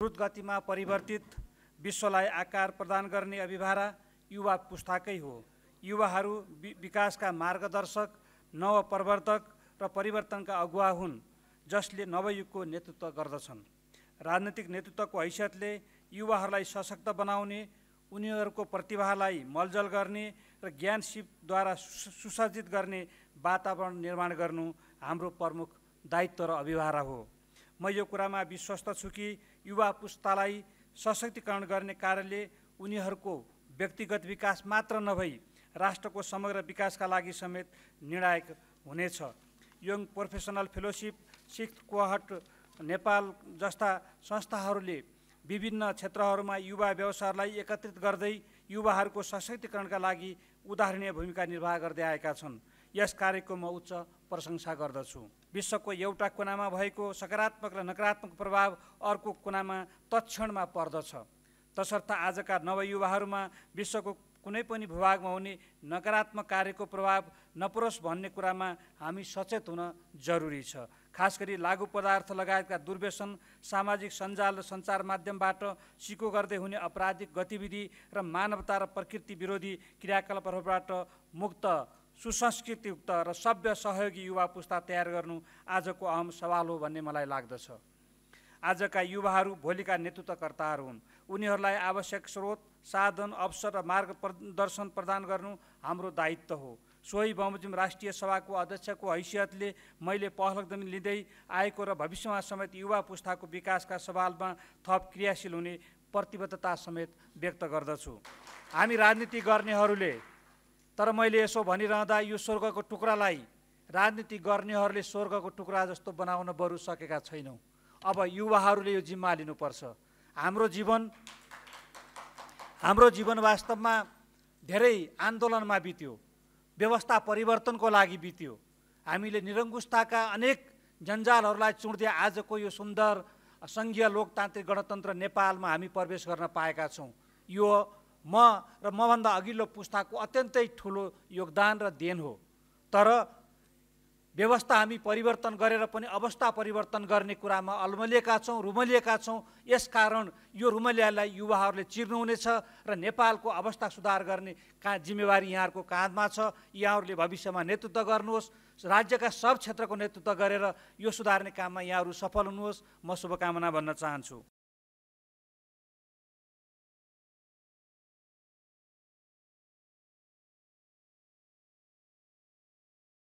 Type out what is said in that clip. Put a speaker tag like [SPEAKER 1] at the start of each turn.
[SPEAKER 1] द्रुत गतिमा परिवर्तित विश्वलाई आकार प्रदान गर्ने अभिभारा युवा पुस्ताकै हो युवाहरू विकासका मार्गदर्शक नवप्रवर्तक र परिवर्तनका अगुवा हुन् जसले नवयुगको नेतृत्व गर्दछन् राजनीतिक नेतृत्वको हैसियतले युवाहरूलाई सशक्त बनाउने उनीहरूको प्रतिभालाई मलजल गर्ने र ज्ञान सिपद्वारा सुसज्जित गर्ने वातावरण निर्माण गर्नु हाम्रो प्रमुख दायित्व र अभिभारा हो म यो कुरामा विश्वस्त छु कि युवा पुस्तालाई सशक्तिकरण गर्ने कार्यले उनीहरूको व्यक्तिगत विकास मात्र नभई राष्ट्रको समग्र विकासका लागि समेत निर्णायक हुनेछ यङ प्रोफेसनल फेलोसिप सिक्थ क्वाहट नेपाल जस्ता संस्थाहरूले विभिन्न क्षेत्रहरूमा युवा व्यवसायलाई एकत्रित गर्दै युवाहरूको सशक्तिकरणका लागि उदाहरणीय भूमिका निर्वाह गर्दै आएका छन् यस कार्यको म उच्च प्रशंसा गर्दछु विश्वको एउटा कुनामा भएको सकारात्मक र नकारात्मक प्रभाव अर्को कुनामा तत्क्षणमा पर्दछ तसर्थ आजका नवयुवाहरूमा विश्वको कुनै पनि भूभागमा हुने नकारात्मक कार्यको प्रभाव नपरोस् भन्ने कुरामा हामी सचेत हुन जरुरी छ खास गरी लागु पदार्थ लगायतका दुर्व्यसन सामाजिक सञ्जाल र सञ्चार माध्यमबाट सिको गर्दै हुने अपराधिक गतिविधि र मानवता र प्रकृति विरोधी क्रियाकलापहरूबाट मुक्त सुसंस्कृतियुक्त र सभ्य सहयोगी युवा पुस्ता तयार गर्नु आजको अहम सवाल हो भन्ने मलाई लाग्दछ आजका युवाहरू भोलिका नेतृत्वकर्ताहरू हुन् उनीहरूलाई आवश्यक स्रोत साधन अवसर र मार्ग प्रदर्शन प्रदान गर्नु हाम्रो दायित्व हो सोही बमोजिम राष्ट्रिय सभाको अध्यक्षको हैसियतले मैले पहलकदमी लिँदै आएको र भविष्यमा समेत युवा पुस्ताको विकासका सवालमा थप क्रियाशील हुने प्रतिबद्धता समेत व्यक्त गर्दछु हामी राजनीति गर्नेहरूले तर मैले यसो भनिरहँदा यो स्वर्गको टुक्रालाई राजनीति गर्नेहरूले स्वर्गको टुक्रा जस्तो बनाउन बरु सकेका छैनौँ अब युवाहरूले यो जिम्मा लिनुपर्छ हाम्रो जीवन हाम्रो जीवन वास्तवमा धेरै आन्दोलनमा बित्यो व्यवस्था परिवर्तनको लागि बित्यो हामीले निरङ्कुशताका अनेक जन्जालहरूलाई चुड्दै आजको यो सुन्दर सङ्घीय लोकतान्त्रिक गणतन्त्र नेपालमा हामी प्रवेश गर्न पाएका छौँ यो म र मभन्दा अघिल्लो पुस्ताको अत्यन्तै ठुलो योगदान र देन हो तर व्यवस्था हामी परिवर्तन गरेर पनि अवस्था परिवर्तन गर्ने कुरामा अल्मलिएका छौँ रुमलिएका छौँ यसकारण यो रुमलियालाई युवाहरूले चिर्नुहुनेछ र नेपालको अवस्था सुधार गर्ने का जिम्मेवारी यहाँहरूको काँधमा छ यहाँहरूले भविष्यमा नेतृत्व गर्नुहोस् राज्यका सब क्षेत्रको नेतृत्व गरेर यो सुधार्ने काममा यहाँहरू सफल हुनुहोस् म शुभकामना भन्न चाहन्छु